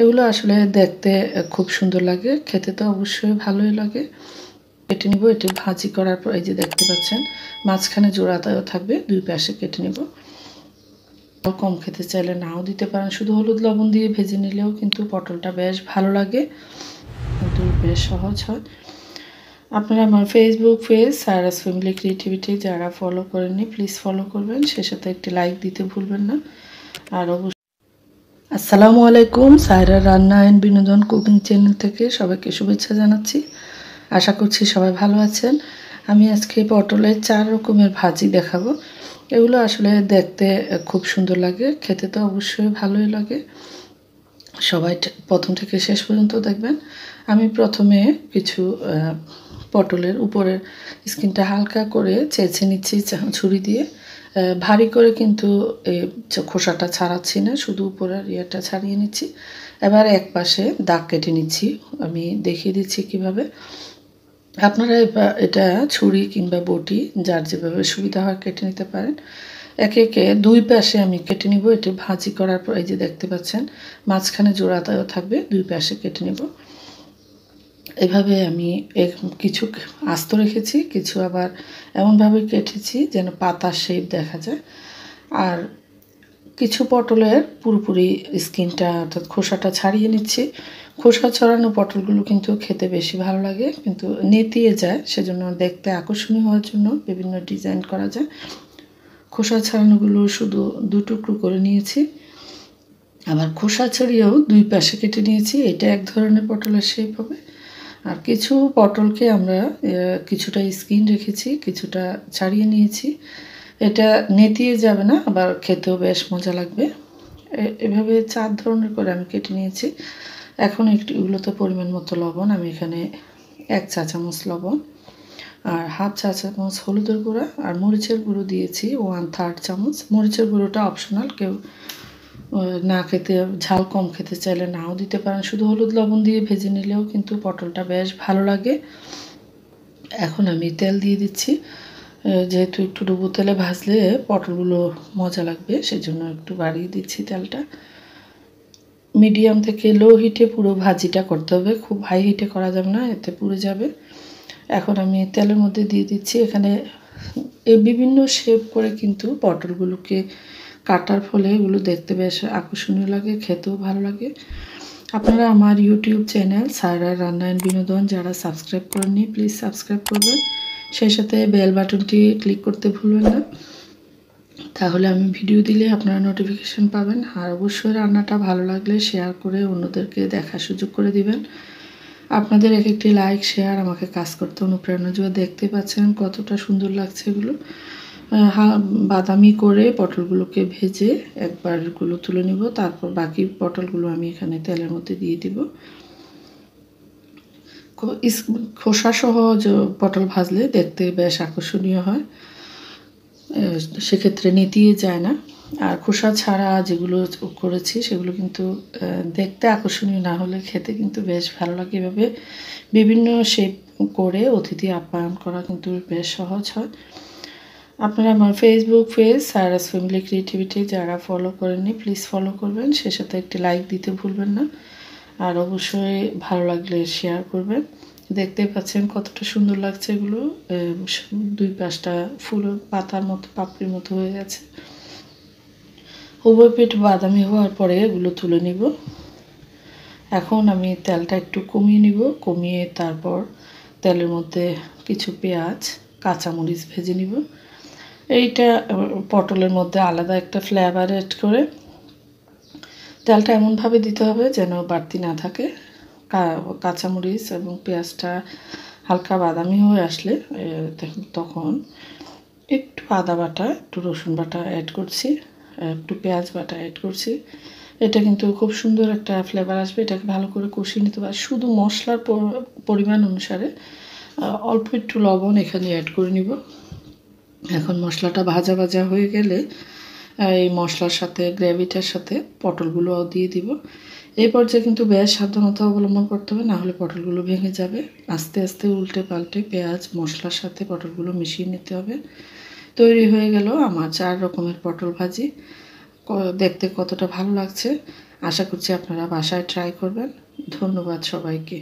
এগুলো আসলে দেখতে খুব সুন্দর লাগে খেতে তো অবশ্যই ভালোই লাগে কেটে নিব এটি ভাজি করার পর এই যে দেখতে পাচ্ছেন মাঝখানে জোড়াটাও থাকবে দুই পাশে কেটে নেব কম খেতে চাইলে নাও দিতে পারেন শুধু হলুদ লবণ দিয়ে ভেজে নিলেও কিন্তু পটলটা বেশ ভালো লাগে কিন্তু বেশ সহজ হয় আপনারা আমার Facebook page Cyrus family creativity যারা ফলো করেননি প্লিজ ফলো করবেন সে সাথে একটি লাইক দিতে ভুলবেন না আর অবশ্যই আসসালামু আলাইকুম সাইরা রান্না অ্যান্ড বিনোদন কুকিং চ্যানেল থেকে সবাইকে শুভেচ্ছা জানাচ্ছি আশা করছি সবাই ভালো আছেন আমি আজকে পটলের চার রকমের ভাজি দেখাবো এগুলো আসলে দেখতে খুব সুন্দর লাগে খেতে তো অবশ্যই ভালোই লাগে সবাই প্রথম থেকে শেষ পর্যন্ত দেখবেন আমি প্রথমে কিছু পটলের উপরের স্কিনটা হালকা করে চেঁচে নিচ্ছি ছুরি দিয়ে ভারী করে কিন্তু এই খোসাটা ছাড়াচ্ছি না শুধু উপরের ইয়েটা ছাড়িয়ে নিচ্ছি এবার এক পাশে দাগ কেটে নিচ্ছি আমি দেখিয়ে দিচ্ছি কিভাবে আপনারা এটা ছুরি কিংবা বটি যার যেভাবে সুবিধা হয় কেটে নিতে পারেন একে একে দুই পাশে আমি কেটে নিব এটি ভাজি করার পর এই যে দেখতে পাচ্ছেন মাঝখানে জোড়া থাকবে দুই পাশে কেটে নেব এভাবে আমি কিছু আস্ত রেখেছি কিছু আবার এমনভাবে কেটেছি যেন পাতার শেপ দেখা যায় আর কিছু পটলের পুরোপুরি স্কিনটা অর্থাৎ খোসাটা ছাড়িয়ে নিচ্ছি খোসা ছড়ানো পটলগুলো কিন্তু খেতে বেশি ভালো লাগে কিন্তু নেতিয়ে যায় সেজন্য দেখতে আকর্ষণীয় হওয়ার জন্য বিভিন্ন ডিজাইন করা যায় খোসা ছাড়ানোগুলো শুধু দুটুকরো করে নিয়েছি আবার খোসা ছড়িয়েও দুই পাশে কেটে নিয়েছি এটা এক ধরনের পটলের শেপ হবে আর কিছু পটলকে আমরা কিছুটা স্কিন রেখেছি কিছুটা ছাড়িয়ে নিয়েছি এটা নেতিয়ে যাবে না আবার খেতেও বেশ মজা লাগবে এভাবে চার ধরনের করে আমি কেটে নিয়েছি এখন একটি উলোতে পরিমাণ মতো লবণ আমি এখানে এক চা চামচ লবণ আর হাফ চা চামচ হলুদের গুঁড়া আর মরিচের গুঁড়ো দিয়েছি ওয়ান থার্ড চামচ মরিচের গুঁড়োটা অপশনাল কেউ না খেতে ঝাল কম খেতে চাইলে নাও দিতে পারেন শুধু হলুদ লবণ দিয়ে ভেজে নিলেও কিন্তু পটলটা বেশ ভালো লাগে এখন আমি তেল দিয়ে দিচ্ছি যেহেতু একটু ডুবো তেলে ভাজলে পটলগুলো মজা লাগবে সেজন্য একটু বাড়িয়ে দিচ্ছি তেলটা মিডিয়াম থেকে লো হিটে পুরো ভাজিটা করতে হবে খুব হাই হিটে করা যাবে না এতে পুড়ে যাবে এখন আমি তেলের মধ্যে দিয়ে দিচ্ছি এখানে বিভিন্ন শেপ করে কিন্তু পটলগুলোকে কাটার ফলে এগুলো দেখতে বেশ আকর্ষণীয় লাগে খেতেও ভালো লাগে আপনারা আমার ইউটিউব চ্যানেল সারা রান্না অ্যান্ড বিনোদন যারা সাবস্ক্রাইব করেননি প্লিজ সাবস্ক্রাইব করবেন সেই সাথে বেল বাটনটি ক্লিক করতে ভুলবেন না তাহলে আমি ভিডিও দিলে আপনারা নোটিফিকেশান পাবেন আর অবশ্যই রান্নাটা ভালো লাগলে শেয়ার করে অন্যদেরকে দেখার সুযোগ করে দিবেন আপনাদের এক একটি লাইক শেয়ার আমাকে কাজ করতে অনুপ্রেরণা যোগে দেখতে পাচ্ছেন কতটা সুন্দর লাগছে এগুলো হা বাদামি করে পটলগুলোকে ভেজে একবারগুলো তুলে নেব তারপর বাকি পটলগুলো আমি এখানে তেলের মধ্যে দিয়ে দিব খোসাসহ পটল ভাজলে দেখতে বেশ আকর্ষণীয় হয় সেক্ষেত্রে নেতিয়ে যায় না আর খোসা ছাড়া যেগুলো করেছি সেগুলো কিন্তু দেখতে আকর্ষণীয় না হলে খেতে কিন্তু বেশ ভালো লাগে এভাবে বিভিন্ন শেপ করে অতিথি আপ্যায়ন করা কিন্তু বেশ সহজ হয় আপনারা আমার ফেসবুক পেজ সারাস ফ্যামিলি ক্রিয়েটিভিটি যারা ফলো করেননি প্লিজ ফলো করবেন সে সাথে একটি লাইক দিতে ভুলবেন না আর অবশ্যই ভালো লাগলে শেয়ার করবেন দেখতে পাচ্ছেন কতটা সুন্দর লাগছে এগুলো দুই পাশটা ফুল পাতার মতো পাপড়ির মতো হয়ে গেছে উভয় পেট বাদামি হওয়ার পরে এগুলো তুলে নিব এখন আমি তেলটা একটু কমিয়ে নিব কমিয়ে তারপর তেলের মধ্যে কিছু পেঁয়াজ কাঁচামরিচ ভেজে নিব এইটা পটলের মধ্যে আলাদা একটা ফ্লেভার এড করে তেলটা এমনভাবে দিতে হবে যেন বাড়তি না থাকে কাঁচামরিচ এবং পেঁয়াজটা হালকা বাদামি হয়ে আসলে তখন একটু আদা বাটা একটু রসুন বাটা অ্যাড করছি একটু পেঁয়াজ বাটা অ্যাড করছি এটা কিন্তু খুব সুন্দর একটা ফ্লেভার আসবে এটাকে ভালো করে কষিয়ে নিতে পারে শুধু মশলার পরিমাণ অনুসারে অল্প একটু লবণ এখানে অ্যাড করে নিব এখন মশলাটা ভাজা ভাজা হয়ে গেলে এই মশলার সাথে গ্রেভিটার সাথে পটলগুলোও দিয়ে দিব এই পর্যায়ে কিন্তু বেশ সাবধানতা অবলম্বন করতে হবে না হলে পটলগুলো ভেঙে যাবে আস্তে আস্তে উল্টে পাল্টে পেঁয়াজ মশলার সাথে পটলগুলো মিশিয়ে নিতে হবে তৈরি হয়ে গেল আমার চার রকমের পটল ভাজি দেখতে কতটা ভালো লাগছে আশা করছি আপনারা বাসায় ট্রাই করবেন ধন্যবাদ সবাইকে